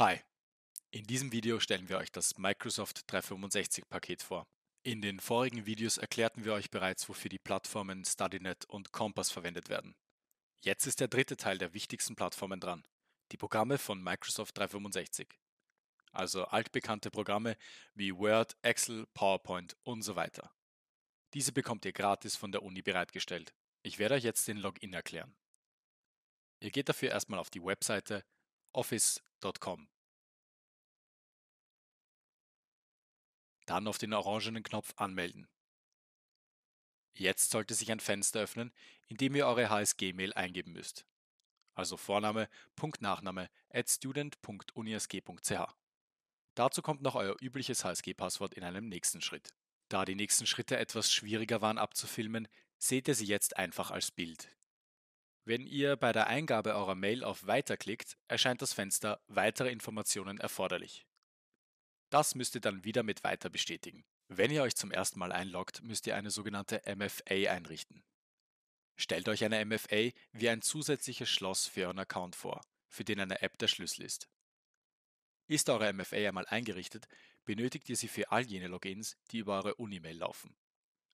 Hi, in diesem Video stellen wir euch das Microsoft 365-Paket vor. In den vorigen Videos erklärten wir euch bereits, wofür die Plattformen StudyNet und Compass verwendet werden. Jetzt ist der dritte Teil der wichtigsten Plattformen dran, die Programme von Microsoft 365. Also altbekannte Programme wie Word, Excel, PowerPoint und so weiter. Diese bekommt ihr gratis von der Uni bereitgestellt. Ich werde euch jetzt den Login erklären. Ihr geht dafür erstmal auf die Webseite office dann auf den orangenen Knopf Anmelden. Jetzt sollte sich ein Fenster öffnen, in dem ihr eure HSG-Mail eingeben müsst. Also Vorname, Punkt Nachname at student.unisg.ch. Dazu kommt noch euer übliches HSG-Passwort in einem nächsten Schritt. Da die nächsten Schritte etwas schwieriger waren abzufilmen, seht ihr sie jetzt einfach als Bild. Wenn ihr bei der Eingabe eurer Mail auf Weiter klickt, erscheint das Fenster Weitere Informationen erforderlich. Das müsst ihr dann wieder mit Weiter bestätigen. Wenn ihr euch zum ersten Mal einloggt, müsst ihr eine sogenannte MFA einrichten. Stellt euch eine MFA wie ein zusätzliches Schloss für euren Account vor, für den eine App der Schlüssel ist. Ist eure MFA einmal eingerichtet, benötigt ihr sie für all jene Logins, die über eure Unimail laufen,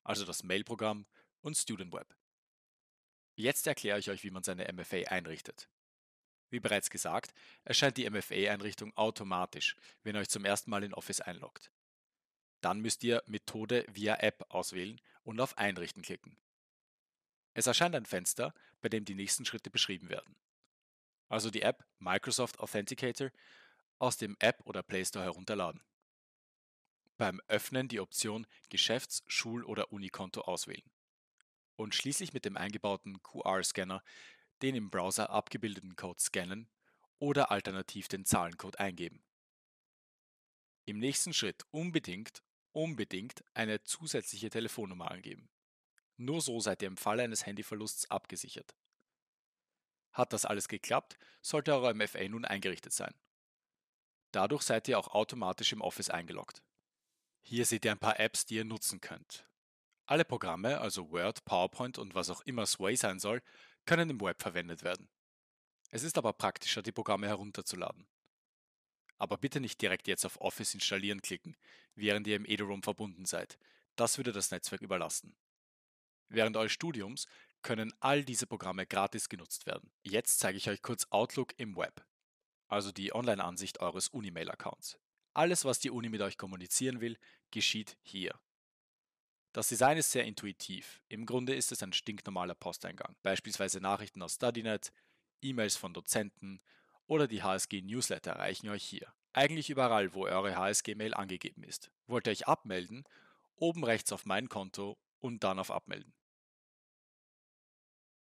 also das Mailprogramm und StudentWeb. Jetzt erkläre ich euch, wie man seine MFA einrichtet. Wie bereits gesagt, erscheint die MFA-Einrichtung automatisch, wenn ihr euch zum ersten Mal in Office einloggt. Dann müsst ihr Methode via App auswählen und auf Einrichten klicken. Es erscheint ein Fenster, bei dem die nächsten Schritte beschrieben werden. Also die App Microsoft Authenticator aus dem App oder Play Store herunterladen. Beim Öffnen die Option Geschäfts-, Schul- oder Unikonto auswählen und schließlich mit dem eingebauten QR-Scanner den im Browser abgebildeten Code scannen oder alternativ den Zahlencode eingeben. Im nächsten Schritt unbedingt, unbedingt eine zusätzliche Telefonnummer angeben. Nur so seid ihr im Falle eines Handyverlusts abgesichert. Hat das alles geklappt, sollte euer MFA nun eingerichtet sein. Dadurch seid ihr auch automatisch im Office eingeloggt. Hier seht ihr ein paar Apps, die ihr nutzen könnt. Alle Programme, also Word, PowerPoint und was auch immer Sway eh sein soll, können im Web verwendet werden. Es ist aber praktischer, die Programme herunterzuladen. Aber bitte nicht direkt jetzt auf Office installieren klicken, während ihr im Eduroam verbunden seid. Das würde das Netzwerk überlasten. Während eures Studiums können all diese Programme gratis genutzt werden. Jetzt zeige ich euch kurz Outlook im Web, also die Online-Ansicht eures Unimail-Accounts. Alles, was die Uni mit euch kommunizieren will, geschieht hier. Das Design ist sehr intuitiv. Im Grunde ist es ein stinknormaler Posteingang, beispielsweise Nachrichten aus StudyNet, E-Mails von Dozenten oder die HSG-Newsletter erreichen euch hier. Eigentlich überall, wo eure HSG-Mail angegeben ist. Wollt ihr euch abmelden? Oben rechts auf Mein Konto und dann auf Abmelden.